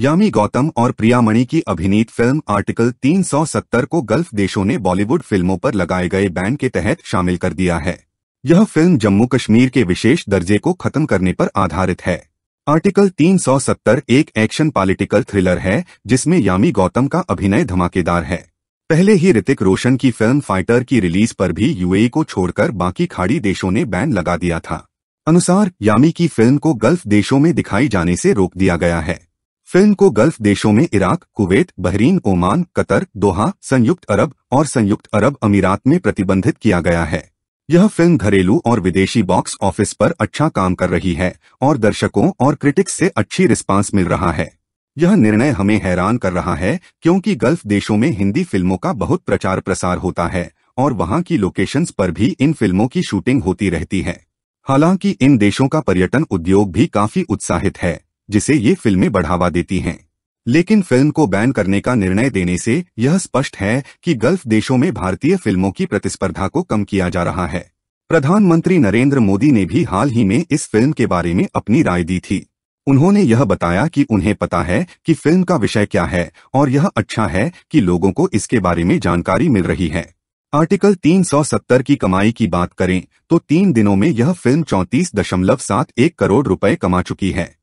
यामी गौतम और प्रियामणि की अभिनीत फिल्म आर्टिकल 370 को गल्फ देशों ने बॉलीवुड फिल्मों पर लगाए गए बैन के तहत शामिल कर दिया है यह फिल्म जम्मू कश्मीर के विशेष दर्जे को खत्म करने पर आधारित है आर्टिकल 370 एक एक्शन पॉलिटिकल थ्रिलर है जिसमें यामी गौतम का अभिनय धमाकेदार है पहले ही ऋतिक रोशन की फिल्म फाइटर की रिलीज पर भी यूएई को छोड़कर बाकी खाड़ी देशों ने बैन लगा दिया था अनुसार यामी की फिल्म को गल्फ देशों में दिखाई जाने से रोक दिया गया है फिल्म को गल्फ देशों में Iraq Kuwait Bahrain Oman Qatar Doha संयुक्त अरब और संयुक्त अरब अमीरात में प्रतिबंधित किया गया है यह फिल्म घरेलू और विदेशी बॉक्स ऑफिस पर अच्छा काम कर रही है और दर्शकों और क्रिटिक्स से अच्छी रिस्पांस मिल रहा है यह निर्णय हमें हैरान कर रहा है क्योंकि गल्फ देशों में हिंदी फिल्मों का बहुत प्रचार प्रसार होता है और वहां की लोकेशंस पर भी इन फिल्मों की शूटिंग होती रहती है हालांकि इन देशों का पर्यटन उद्योग भी काफी उत्साहित है जिसे ये फिल्में बढ़ावा देती हैं लेकिन फिल्म को बैन करने का निर्णय देने से यह स्पष्ट है कि गल्फ देशों में भारतीय फिल्मों की प्रतिस्पर्धा को कम किया जा रहा है प्रधानमंत्री नरेंद्र मोदी ने भी हाल ही में इस फिल्म के बारे में अपनी राय दी थी उन्होंने यह बताया कि उन्हें पता है कि फिल्म का विषय क्या है और यह अच्छा है कि लोगों को इसके बारे में जानकारी मिल रही है आर्टिकल 370 की कमाई की बात करें तो तीन दिनों में यह फिल्म चौंतीस करोड़ रुपए कमा चुकी है